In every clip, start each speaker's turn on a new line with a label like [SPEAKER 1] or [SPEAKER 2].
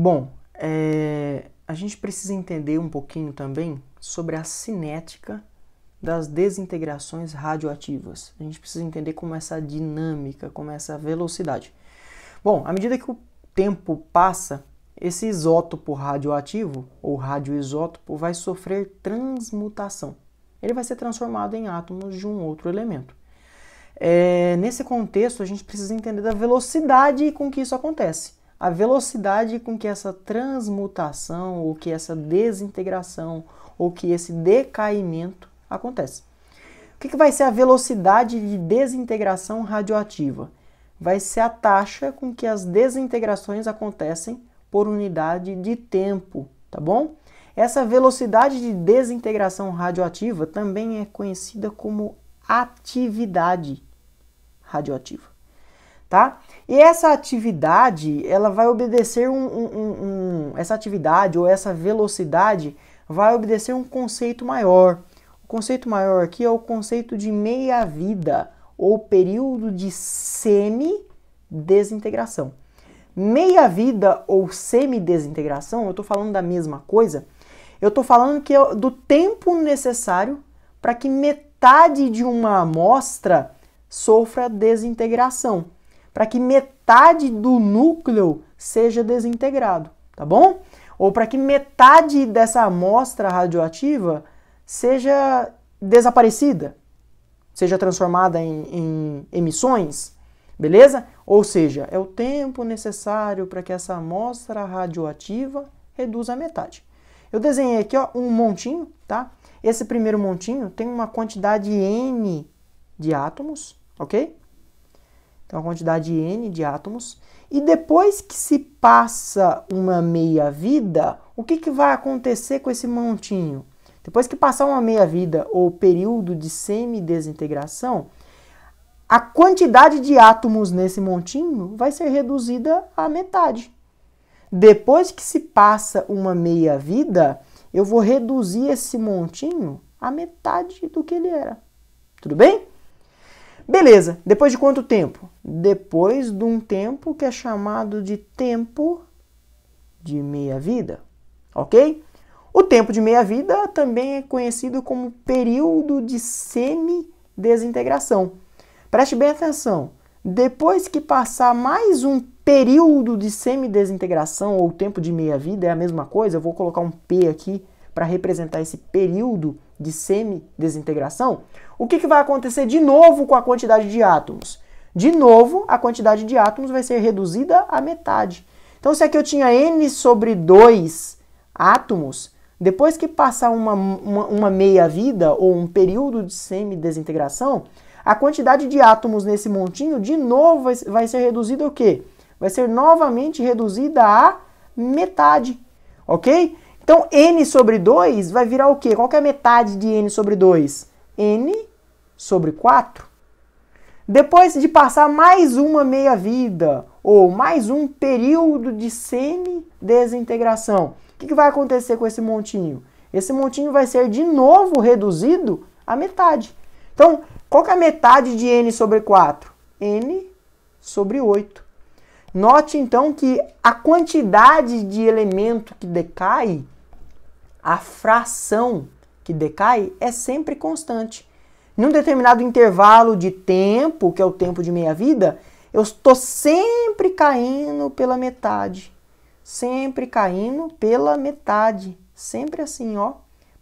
[SPEAKER 1] Bom, é, a gente precisa entender um pouquinho também sobre a cinética das desintegrações radioativas. A gente precisa entender como essa dinâmica, como essa velocidade. Bom, à medida que o tempo passa, esse isótopo radioativo ou radioisótopo vai sofrer transmutação. Ele vai ser transformado em átomos de um outro elemento. É, nesse contexto, a gente precisa entender da velocidade com que isso acontece a velocidade com que essa transmutação, ou que essa desintegração, ou que esse decaimento acontece. O que, que vai ser a velocidade de desintegração radioativa? Vai ser a taxa com que as desintegrações acontecem por unidade de tempo, tá bom? Essa velocidade de desintegração radioativa também é conhecida como atividade radioativa tá? E essa atividade, ela vai obedecer um, um, um, essa atividade ou essa velocidade vai obedecer um conceito maior. O conceito maior aqui é o conceito de meia-vida ou período de semi-desintegração. Meia-vida ou semi-desintegração, eu estou falando da mesma coisa. Eu estou falando que é do tempo necessário para que metade de uma amostra sofra desintegração para que metade do núcleo seja desintegrado, tá bom? Ou para que metade dessa amostra radioativa seja desaparecida, seja transformada em, em emissões, beleza? Ou seja, é o tempo necessário para que essa amostra radioativa reduza a metade. Eu desenhei aqui ó, um montinho, tá? Esse primeiro montinho tem uma quantidade N de átomos, ok? então a quantidade n de átomos. E depois que se passa uma meia-vida, o que, que vai acontecer com esse montinho? Depois que passar uma meia-vida ou período de semidesintegração, a quantidade de átomos nesse montinho vai ser reduzida à metade. Depois que se passa uma meia-vida, eu vou reduzir esse montinho à metade do que ele era. Tudo bem? Beleza, depois de quanto tempo? Depois de um tempo que é chamado de tempo de meia-vida, ok? O tempo de meia-vida também é conhecido como período de semi-desintegração. Preste bem atenção, depois que passar mais um período de semi-desintegração ou tempo de meia-vida, é a mesma coisa, eu vou colocar um P aqui para representar esse período de semi-desintegração, o que, que vai acontecer de novo com a quantidade de átomos? De novo, a quantidade de átomos vai ser reduzida à metade. Então, se aqui eu tinha n sobre 2 átomos, depois que passar uma, uma, uma meia-vida ou um período de semidesintegração, a quantidade de átomos nesse montinho, de novo, vai, vai ser reduzida o quê? Vai ser novamente reduzida a metade, ok? Então, n sobre 2 vai virar o quê? Qual que é a metade de n sobre 2? n sobre 4, depois de passar mais uma meia-vida ou mais um período de semi-desintegração, o que, que vai acontecer com esse montinho? Esse montinho vai ser de novo reduzido à metade. Então, qual que é a metade de n sobre 4? n sobre 8. Note então que a quantidade de elemento que decai, a fração que decai, é sempre constante num determinado intervalo de tempo, que é o tempo de meia vida, eu estou sempre caindo pela metade. Sempre caindo pela metade. Sempre assim, ó.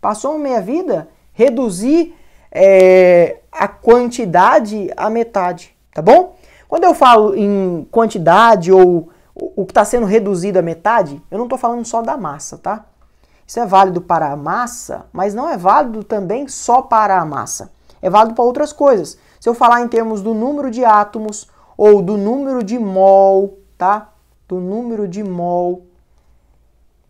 [SPEAKER 1] Passou uma meia vida, reduzir é, a quantidade à metade, tá bom? Quando eu falo em quantidade ou o que está sendo reduzido à metade, eu não estou falando só da massa, tá? Isso é válido para a massa, mas não é válido também só para a massa é válido para outras coisas. Se eu falar em termos do número de átomos ou do número de mol, tá? Do número de mol,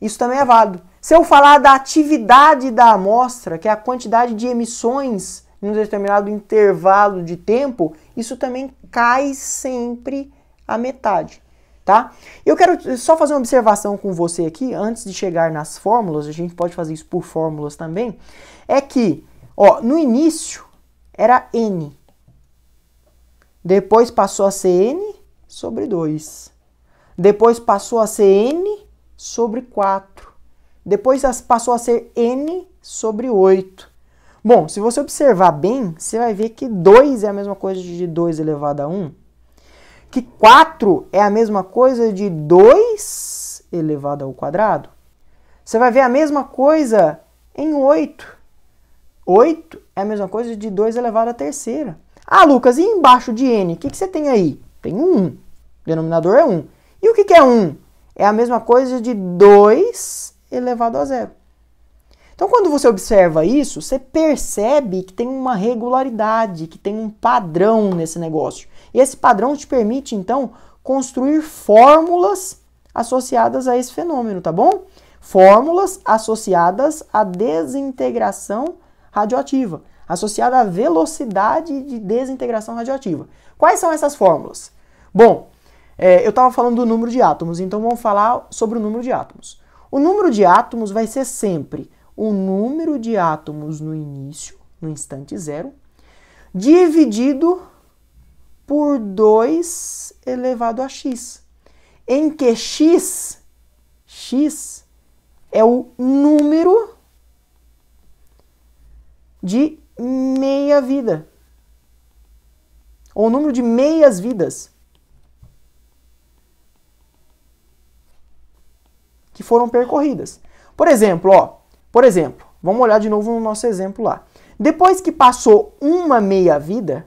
[SPEAKER 1] isso também é válido. Se eu falar da atividade da amostra, que é a quantidade de emissões em um determinado intervalo de tempo, isso também cai sempre a metade, tá? Eu quero só fazer uma observação com você aqui, antes de chegar nas fórmulas, a gente pode fazer isso por fórmulas também, é que, ó, no início, era N. Depois passou a ser N sobre 2. Depois passou a ser N sobre 4. Depois passou a ser N sobre 8. Bom, se você observar bem, você vai ver que 2 é a mesma coisa de 2 elevado a 1. Que 4 é a mesma coisa de 2 elevado ao quadrado. Você vai ver a mesma coisa em 8. 8 é a mesma coisa de 2 elevado à terceira. Ah, Lucas, e embaixo de n? O que, que você tem aí? Tem 1. O denominador é 1. E o que, que é 1? É a mesma coisa de 2 elevado a zero. Então, quando você observa isso, você percebe que tem uma regularidade, que tem um padrão nesse negócio. E esse padrão te permite, então, construir fórmulas associadas a esse fenômeno, tá bom? Fórmulas associadas à desintegração radioativa, associada à velocidade de desintegração radioativa. Quais são essas fórmulas? Bom, é, eu estava falando do número de átomos, então vamos falar sobre o número de átomos. O número de átomos vai ser sempre o número de átomos no início, no instante zero, dividido por 2 elevado a x, em que x, x é o número de meia vida. Ou o número de meias vidas que foram percorridas. Por exemplo, ó, por exemplo, vamos olhar de novo no nosso exemplo lá. Depois que passou uma meia vida,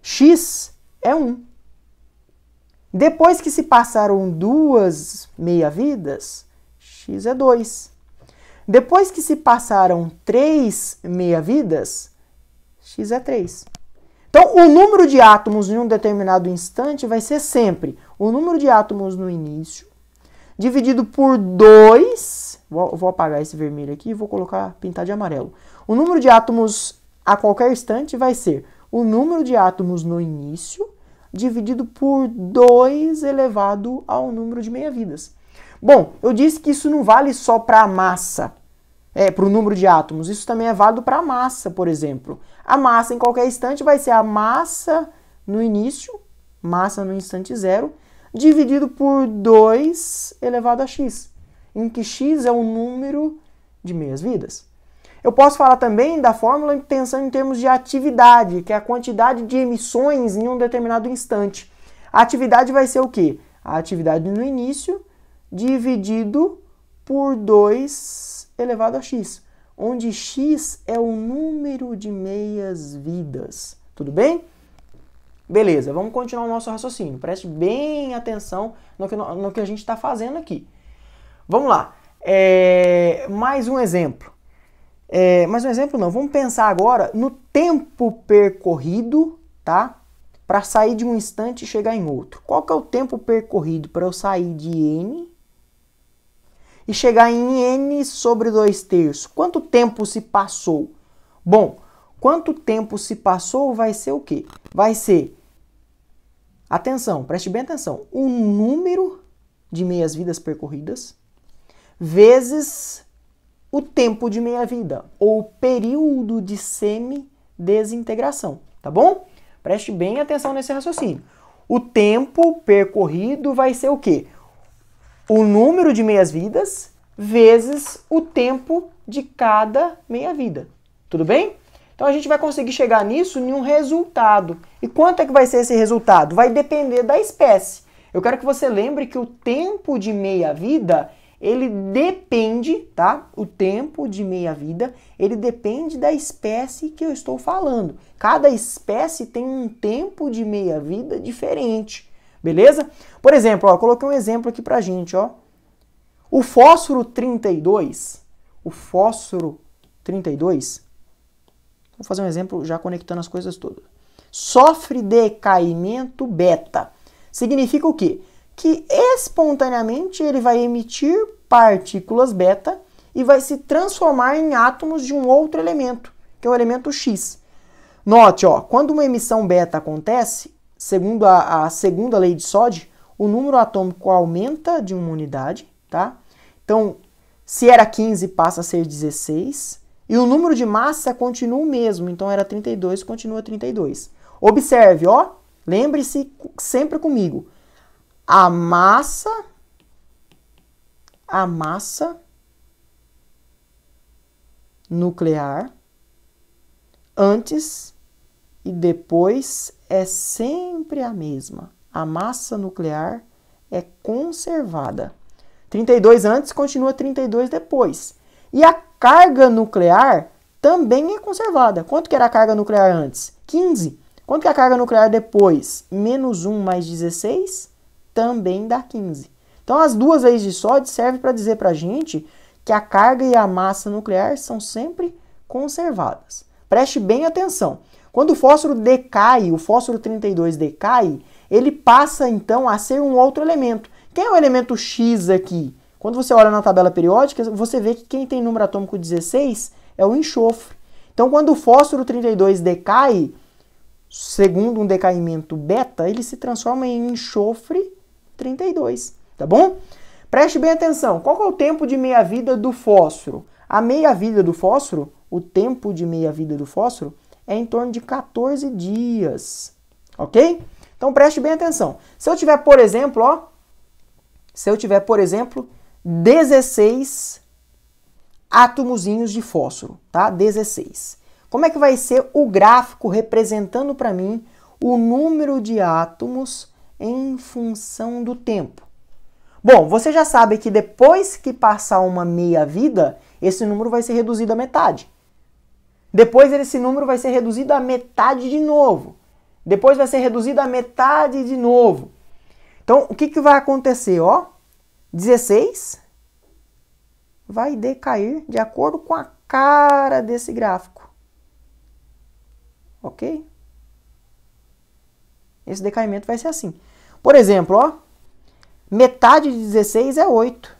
[SPEAKER 1] x é 1. Depois que se passaram duas meia-vidas, x é 2. Depois que se passaram três meia-vidas, x é 3. Então, o número de átomos em um determinado instante vai ser sempre o número de átomos no início, dividido por 2. Vou, vou, apagar esse vermelho aqui e vou colocar, pintar de amarelo. O número de átomos a qualquer instante vai ser o número de átomos no início, dividido por 2 elevado ao número de meia-vidas. Bom, eu disse que isso não vale só para a massa é, para o número de átomos. Isso também é válido para a massa, por exemplo. A massa em qualquer instante vai ser a massa no início, massa no instante zero, dividido por 2 elevado a x, em que x é o número de meias vidas. Eu posso falar também da fórmula pensando em termos de atividade, que é a quantidade de emissões em um determinado instante. A atividade vai ser o quê? A atividade no início dividido por 2 elevado a x, onde x é o número de meias vidas. Tudo bem? Beleza, vamos continuar o nosso raciocínio. Preste bem atenção no que, no que a gente está fazendo aqui. Vamos lá. É, mais um exemplo. É, mais um exemplo não. Vamos pensar agora no tempo percorrido, tá? Para sair de um instante e chegar em outro. Qual que é o tempo percorrido para eu sair de N e chegar em n sobre 2 terços. Quanto tempo se passou? Bom, quanto tempo se passou vai ser o quê? Vai ser, atenção, preste bem atenção, o número de meias vidas percorridas vezes o tempo de meia-vida, ou período de semi-desintegração, tá bom? Preste bem atenção nesse raciocínio. O tempo percorrido vai ser o quê? o número de meias vidas vezes o tempo de cada meia vida. Tudo bem? Então a gente vai conseguir chegar nisso em um resultado. E quanto é que vai ser esse resultado? Vai depender da espécie. Eu quero que você lembre que o tempo de meia vida ele depende, tá? O tempo de meia vida, ele depende da espécie que eu estou falando. Cada espécie tem um tempo de meia vida diferente. Beleza? Por exemplo, ó, coloquei um exemplo aqui pra gente, ó. O fósforo 32, o fósforo 32, vou fazer um exemplo já conectando as coisas todas. Sofre decaimento beta. Significa o quê? Que espontaneamente ele vai emitir partículas beta e vai se transformar em átomos de um outro elemento, que é o elemento X. Note, ó, quando uma emissão beta acontece, segundo a, a segunda lei de Sod, o número atômico aumenta de uma unidade, tá? Então, se era 15, passa a ser 16. E o número de massa continua o mesmo, então era 32, continua 32. Observe, ó, lembre-se sempre comigo. A massa a massa nuclear antes e depois é sempre a mesma. A massa nuclear é conservada. 32 antes continua 32 depois. E a carga nuclear também é conservada. Quanto que era a carga nuclear antes? 15. Quanto que é a carga nuclear depois? Menos 1 mais 16 também dá 15. Então as duas leis de sódio servem para dizer para a gente que a carga e a massa nuclear são sempre conservadas. Preste bem atenção. Quando o fósforo decai, o fósforo 32 decai, ele passa então a ser um outro elemento. Quem é o elemento X aqui? Quando você olha na tabela periódica, você vê que quem tem número atômico 16 é o enxofre. Então, quando o fósforo 32 decai, segundo um decaimento beta, ele se transforma em enxofre 32, tá bom? Preste bem atenção, qual é o tempo de meia-vida do fósforo? A meia-vida do fósforo, o tempo de meia-vida do fósforo é em torno de 14 dias, ok? Então preste bem atenção. Se eu tiver, por exemplo, ó, se eu tiver, por exemplo, 16 átomozinhos de fósforo, tá? 16. Como é que vai ser o gráfico representando para mim o número de átomos em função do tempo? Bom, você já sabe que depois que passar uma meia-vida, esse número vai ser reduzido à metade. Depois esse número vai ser reduzido à metade de novo. Depois vai ser reduzido à metade de novo. Então, o que, que vai acontecer? Ó, 16 vai decair de acordo com a cara desse gráfico. Ok? Esse decaimento vai ser assim. Por exemplo, ó, metade de 16 é 8.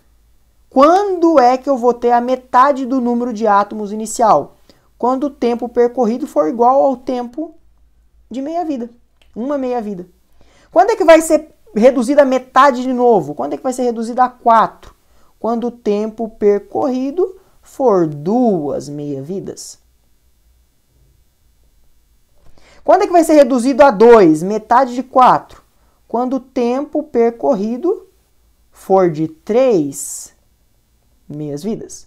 [SPEAKER 1] Quando é que eu vou ter a metade do número de átomos inicial? quando o tempo percorrido for igual ao tempo de meia-vida. Uma meia-vida. Quando é que vai ser reduzida a metade de novo? Quando é que vai ser reduzida a quatro? Quando o tempo percorrido for duas meia-vidas. Quando é que vai ser reduzido a dois, Metade de quatro? Quando o tempo percorrido for de três meias vidas.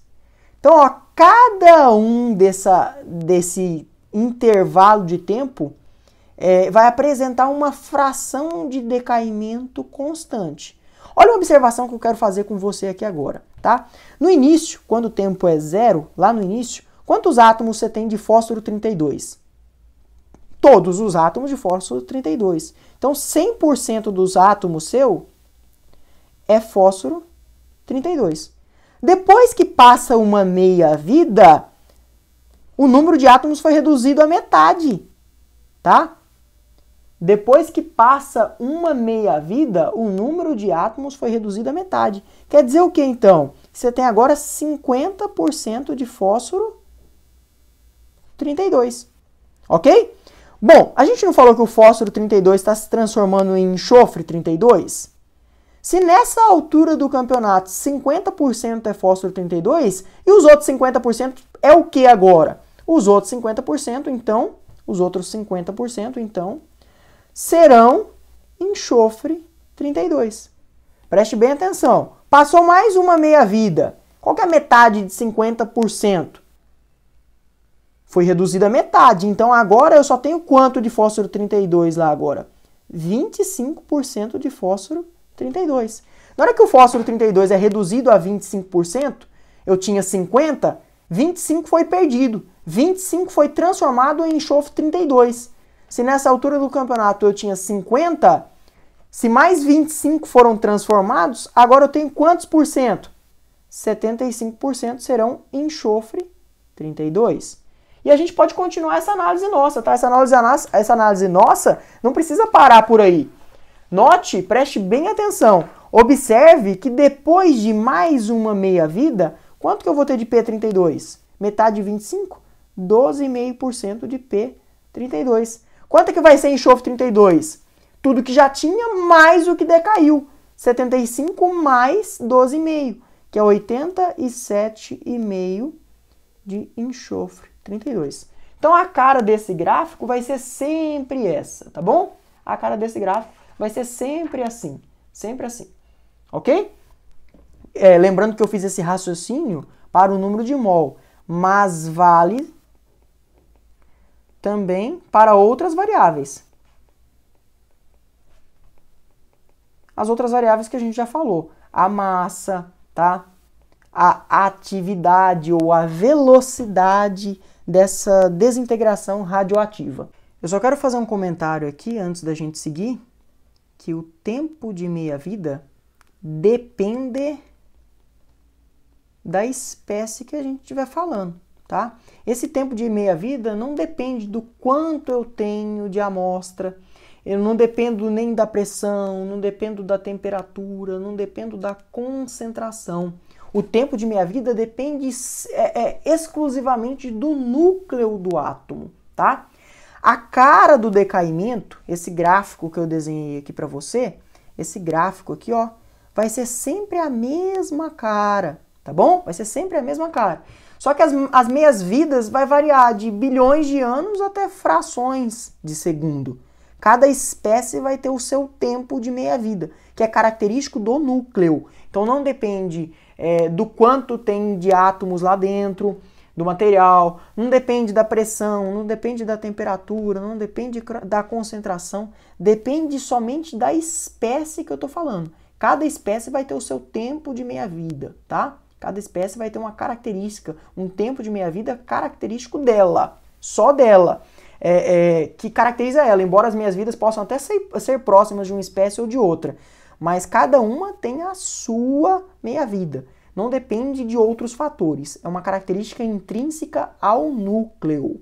[SPEAKER 1] Então, ó, cada um dessa, desse intervalo de tempo é, vai apresentar uma fração de decaimento constante. Olha uma observação que eu quero fazer com você aqui agora, tá? No início, quando o tempo é zero, lá no início, quantos átomos você tem de fósforo 32? Todos os átomos de fósforo 32. Então, 100% dos átomos seu é fósforo 32. Depois que passa uma meia-vida, o número de átomos foi reduzido à metade, tá? Depois que passa uma meia-vida, o número de átomos foi reduzido à metade. Quer dizer o então? que então? Você tem agora 50% de fósforo 32. Ok? Bom, a gente não falou que o fósforo 32 está se transformando em enxofre 32? Se nessa altura do campeonato 50% é fósforo 32, e os outros 50% é o que agora? Os outros 50%, então, os outros 50%, então, serão enxofre 32. Preste bem atenção. Passou mais uma meia-vida. Qual que é a metade de 50%? Foi reduzida a metade. Então agora eu só tenho quanto de fósforo 32 lá agora? 25% de fósforo 32. Na hora que o fósforo 32 é reduzido a 25%, eu tinha 50, 25 foi perdido. 25 foi transformado em enxofre 32. Se nessa altura do campeonato eu tinha 50, se mais 25 foram transformados, agora eu tenho quantos por cento? 75% serão enxofre 32. E a gente pode continuar essa análise nossa, tá? Essa análise, essa análise nossa não precisa parar por aí. Note, preste bem atenção. Observe que depois de mais uma meia-vida, quanto que eu vou ter de P32? Metade de 25? 12,5% de P32. Quanto é que vai ser enxofre 32? Tudo que já tinha mais o que decaiu. 75 mais 12,5, que é 87,5 de enxofre 32. Então a cara desse gráfico vai ser sempre essa, tá bom? A cara desse gráfico Vai ser sempre assim, sempre assim, ok? É, lembrando que eu fiz esse raciocínio para o número de mol, mas vale também para outras variáveis. As outras variáveis que a gente já falou, a massa, tá? A atividade ou a velocidade dessa desintegração radioativa. Eu só quero fazer um comentário aqui antes da gente seguir, que o tempo de meia-vida depende da espécie que a gente estiver falando, tá? Esse tempo de meia-vida não depende do quanto eu tenho de amostra, eu não dependo nem da pressão, não dependo da temperatura, não dependo da concentração. O tempo de meia-vida depende é, é, exclusivamente do núcleo do átomo, tá? A cara do decaimento, esse gráfico que eu desenhei aqui para você, esse gráfico aqui, ó, vai ser sempre a mesma cara, tá bom? Vai ser sempre a mesma cara. Só que as, as meias vidas vai variar de bilhões de anos até frações de segundo. Cada espécie vai ter o seu tempo de meia-vida, que é característico do núcleo. Então não depende é, do quanto tem de átomos lá dentro, do material, não depende da pressão, não depende da temperatura, não depende da concentração, depende somente da espécie que eu estou falando. Cada espécie vai ter o seu tempo de meia-vida, tá? Cada espécie vai ter uma característica, um tempo de meia-vida característico dela, só dela, é, é, que caracteriza ela, embora as minhas vidas possam até ser, ser próximas de uma espécie ou de outra. Mas cada uma tem a sua meia-vida não depende de outros fatores, é uma característica intrínseca ao núcleo.